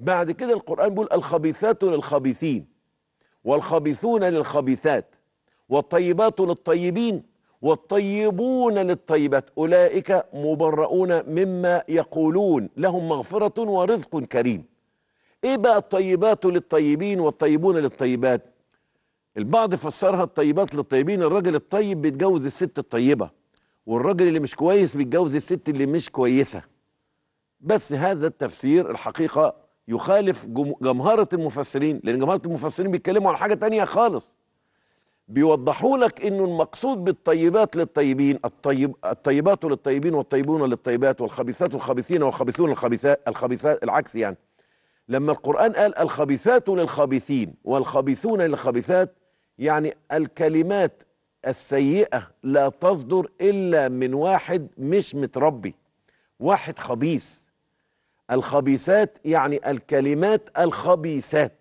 بعد كده القرآن بيقول الخبيثات للخبيثين والخبيثون للخبيثات والطيبات للطيبين والطيبون للطيبات أولئك مبرؤون مما يقولون لهم مغفرة ورزق كريم إيه بقى الطيبات للطيبين والطيبون للطيبات البعض فسرها الطيبات للطيبين الراجل الطيب بيتجوز الست الطيبة والراجل اللي مش كويس بيتجوز الست اللي مش كويسة بس هذا التفسير الحقيقة يخالف جمهرة المفسرين لأن جمهرة المفسرين بيتكلموا عن حاجة تانية خالص بيوضحوا لك انه المقصود بالطيبات للطيبين الطيب الطيبات للطيبين والطيبون للطيبات والخبيثات الخبيثين والخبيثون الخبيثات الخبيثات العكس يعني لما القرآن قال الخبيثات للخبيثين والخبيثون للخبيثات يعني الكلمات السيئة لا تصدر إلا من واحد مش متربي واحد خبيث الخبيثات يعني الكلمات الخبيثات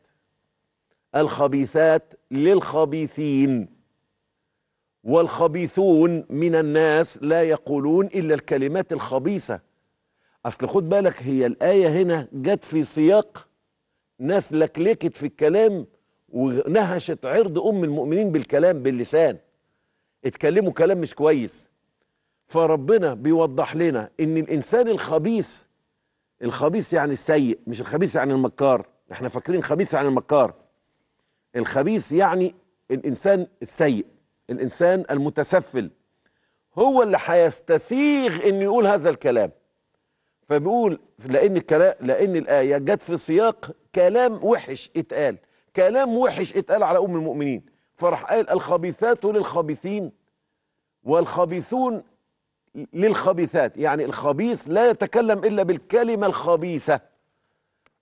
الخبيثات للخبيثين والخبيثون من الناس لا يقولون إلا الكلمات الخبيثة أصل خد بالك هي الآية هنا جت في سياق ناس لكلكت في الكلام ونهشت عرض أم المؤمنين بالكلام باللسان اتكلموا كلام مش كويس فربنا بيوضح لنا ان الانسان الخبيث الخبيث يعني السيء مش الخبيث يعني المكار احنا فاكرين خبيث يعني المكار الخبيث يعني الانسان السيء الانسان المتسفل هو اللي هيستسيغ انه يقول هذا الكلام فبيقول لان الكلام لان الايه جت في سياق كلام وحش اتقال كلام وحش اتقال على ام المؤمنين فراح قال الخبيثات للخبيثين والخبيثون للخبيثات يعني الخبيث لا يتكلم إلا بالكلمة الخبيثة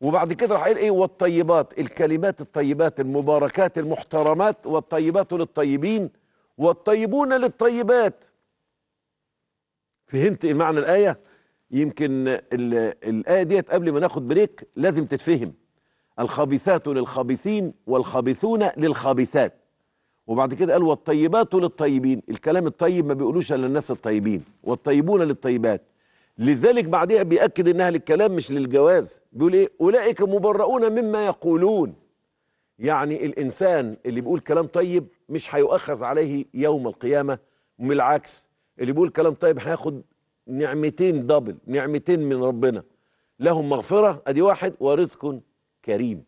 وبعد كده راح قال ايه والطيبات الكلمات الطيبات المباركات المحترمات والطيبات للطيبين والطيبون للطيبات فهمت ايه معنى الايه يمكن الايه ديت قبل ما ناخد بريك لازم تتفهم الخبيثات للخبيثين والخبيثون للخبيثات وبعد كده قال والطيبات للطيبين الكلام الطيب ما بيقولوش الا للناس الطيبين والطيبون للطيبات لذلك بعدها بيأكد انها للكلام مش للجواز بيقول ايه اولئك مبرؤون مما يقولون يعني الانسان اللي بيقول كلام طيب مش هيؤخذ عليه يوم القيامه بالعكس العكس اللي بيقول كلام طيب هياخد نعمتين دبل نعمتين من ربنا لهم مغفره ادي واحد ورزق كريم